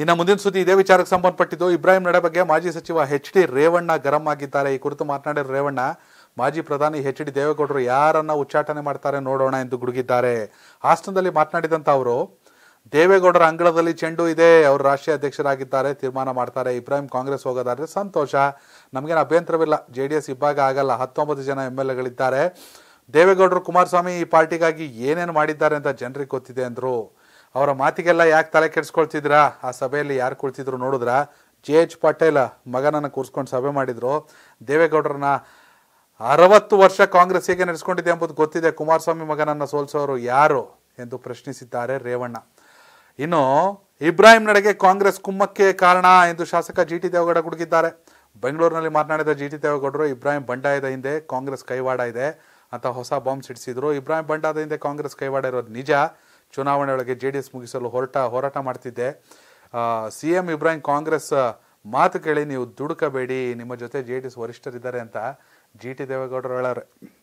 ಇನ್ನು ಮುಂದಿನ ಸುದ್ದಿ ಇದೇ ವಿಚಾರಕ್ಕೆ ಸಂಬಂಧಪಟ್ಟಿದ್ದು ಇಬ್ರಾಹಿಂ ನಡೆ ಬಗ್ಗೆ ಮಾಜಿ ಸಚಿವ ಎಚ್ ಡಿ ರೇವಣ್ಣ ಗರಂ ಆಗಿದ್ದಾರೆ ಈ ಕುರಿತು ಮಾತನಾಡಿದ ರೇವಣ್ಣ ಮಾಜಿ ಪ್ರಧಾನಿ ಎಚ್ ಡಿ ದೇವೇಗೌಡರು ಯಾರನ್ನ ಉಚ್ಚಾಟನೆ ಮಾಡ್ತಾರೆ ನೋಡೋಣ ಎಂದು ಗುಡುಗಿದ್ದಾರೆ ಹಾಸನದಲ್ಲಿ ಮಾತನಾಡಿದಂಥ ಅವರು ದೇವೇಗೌಡರ ಅಂಗಳದಲ್ಲಿ ಚೆಂಡು ಇದೆ ಅವರು ರಾಷ್ಟ್ರೀಯ ಅಧ್ಯಕ್ಷರಾಗಿದ್ದಾರೆ ತೀರ್ಮಾನ ಮಾಡ್ತಾರೆ ಇಬ್ರಾಹಿಂ ಕಾಂಗ್ರೆಸ್ ಹೋಗೋದಾದ್ರೆ ಸಂತೋಷ ನಮಗೇನು ಅಭ್ಯಂತರವಿಲ್ಲ ಜೆ ಡಿ ಎಸ್ ಇಬ್ಬಾಗ ಆಗಲ್ಲ ಹತ್ತೊಂಬತ್ತು ಜನ ಎಮ್ ಎಲ್ ಎಗಳಿದ್ದಾರೆ ದೇವೇಗೌಡರು ಕುಮಾರಸ್ವಾಮಿ ಈ ಪಾರ್ಟಿಗಾಗಿ ಏನೇನು ಮಾಡಿದ್ದಾರೆ ಅಂತ ಜನರಿಗೆ ಗೊತ್ತಿದೆ ಅಂದರು ಅವರ ಮಾತಿಗೆಲ್ಲ ಯಾಕೆ ತಲೆ ಕೆಡಿಸ್ಕೊಳ್ತಿದ್ರಾ ಆ ಸಭೆಯಲ್ಲಿ ಯಾರು ಕುಳಿತಿದ್ರು ನೋಡಿದ್ರ ಜೆ ಎಚ್ ಪಟೇಲ ಮಗನನ್ನು ಕೂರಿಸ್ಕೊಂಡು ಸಭೆ ಮಾಡಿದ್ರು ದೇವೇಗೌಡರನ್ನ ಅರವತ್ತು ವರ್ಷ ಕಾಂಗ್ರೆಸ್ ಹೇಗೆ ನಡೆಸ್ಕೊಂಡಿದೆ ಎಂಬುದು ಗೊತ್ತಿದೆ ಕುಮಾರಸ್ವಾಮಿ ಮಗನನ್ನು ಸೋಲಿಸೋರು ಯಾರು ಎಂದು ಪ್ರಶ್ನಿಸಿದ್ದಾರೆ ರೇವಣ್ಣ ಇನ್ನು ಇಬ್ರಾಹಿಂ ನಡೆಗೆ ಕಾಂಗ್ರೆಸ್ ಕುಮ್ಮಕ್ಕೆ ಕಾರಣ ಎಂದು ಶಾಸಕ ಜಿ ಟಿ ದೇವೇಗೌಡ ಗುಡುಗಿದ್ದಾರೆ ಬೆಂಗಳೂರಿನಲ್ಲಿ ಮಾತನಾಡಿದ ಜಿ ಟಿ ದೇವೇಗೌಡರು ಇಬ್ರಾಹಿಂ ಬಂಡಾಯದ ಹಿಂದೆ ಕಾಂಗ್ರೆಸ್ ಕೈವಾಡ ಇದೆ ಅಂತ ಹೊಸ ಬಾಂಬ್ ಸಿಡಿಸಿದ್ರು ಇಬ್ರಾಹಿಂ ಬಂಡಾಯದ ಹಿಂದೆ ಕಾಂಗ್ರೆಸ್ ಕೈವಾಡ ಇರೋದು ನಿಜ ಚುನಾವಣೆ ಒಳಗೆ ಜೆ ಡಿ ಎಸ್ ಮುಗಿಸಲು ಹೊರಟ ಹೋರಾಟ ಮಾಡ್ತಿದ್ದೆ ಸಿ ಎಂ ಇಬ್ರಾಹಿಂ ಕಾಂಗ್ರೆಸ್ ಮಾತು ಕೇಳಿ ನೀವು ದುಡುಕಬೇಡಿ ನಿಮ್ಮ ಜೊತೆ ಜೆ ಡಿ ಎಸ್ ವರಿಷ್ಠರಿದ್ದಾರೆ ಅಂತ ಜಿ ಟಿ ದೇವೇಗೌಡರು ಹೇಳೋರೆ